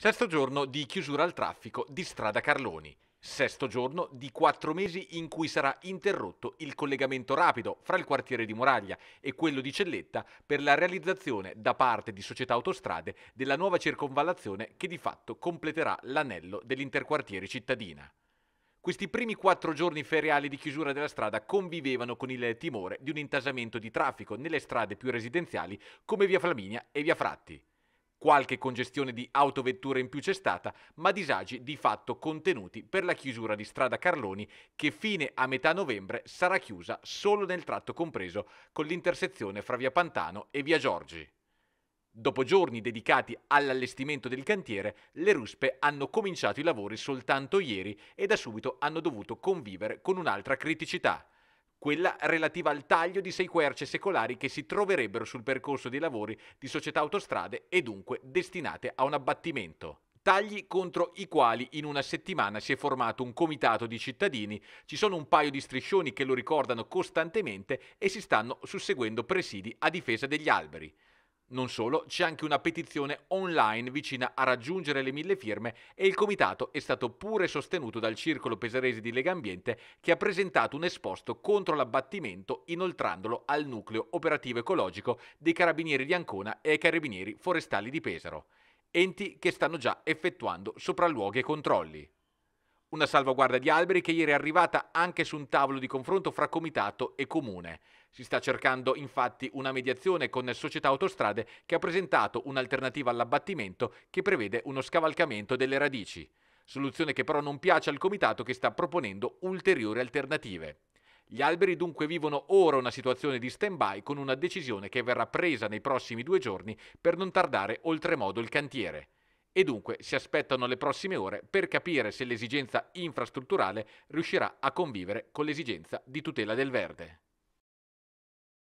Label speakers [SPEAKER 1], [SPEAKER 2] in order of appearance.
[SPEAKER 1] Sesto giorno di chiusura al traffico di strada Carloni. Sesto giorno di quattro mesi in cui sarà interrotto il collegamento rapido fra il quartiere di Moraglia e quello di Celletta per la realizzazione da parte di società autostrade della nuova circonvallazione che di fatto completerà l'anello dell'interquartiere cittadina. Questi primi quattro giorni feriali di chiusura della strada convivevano con il timore di un intasamento di traffico nelle strade più residenziali come via Flaminia e via Fratti. Qualche congestione di autovetture in più c'è stata, ma disagi di fatto contenuti per la chiusura di strada Carloni che fine a metà novembre sarà chiusa solo nel tratto compreso con l'intersezione fra via Pantano e via Giorgi. Dopo giorni dedicati all'allestimento del cantiere, le ruspe hanno cominciato i lavori soltanto ieri e da subito hanno dovuto convivere con un'altra criticità quella relativa al taglio di sei querce secolari che si troverebbero sul percorso dei lavori di società autostrade e dunque destinate a un abbattimento tagli contro i quali in una settimana si è formato un comitato di cittadini, ci sono un paio di striscioni che lo ricordano costantemente e si stanno susseguendo presidi a difesa degli alberi. Non solo, c'è anche una petizione online vicina a raggiungere le mille firme e il comitato è stato pure sostenuto dal Circolo Pesaresi di Lega Ambiente che ha presentato un esposto contro l'abbattimento inoltrandolo al nucleo operativo ecologico dei Carabinieri di Ancona e ai Carabinieri Forestali di Pesaro, enti che stanno già effettuando sopralluoghi e controlli. Una salvaguardia di alberi che ieri è arrivata anche su un tavolo di confronto fra comitato e comune. Si sta cercando infatti una mediazione con Società Autostrade che ha presentato un'alternativa all'abbattimento che prevede uno scavalcamento delle radici. Soluzione che però non piace al comitato che sta proponendo ulteriori alternative. Gli alberi dunque vivono ora una situazione di stand-by con una decisione che verrà presa nei prossimi due giorni per non tardare oltremodo il cantiere e dunque si aspettano le prossime ore per capire se l'esigenza infrastrutturale riuscirà a convivere con l'esigenza di tutela del verde.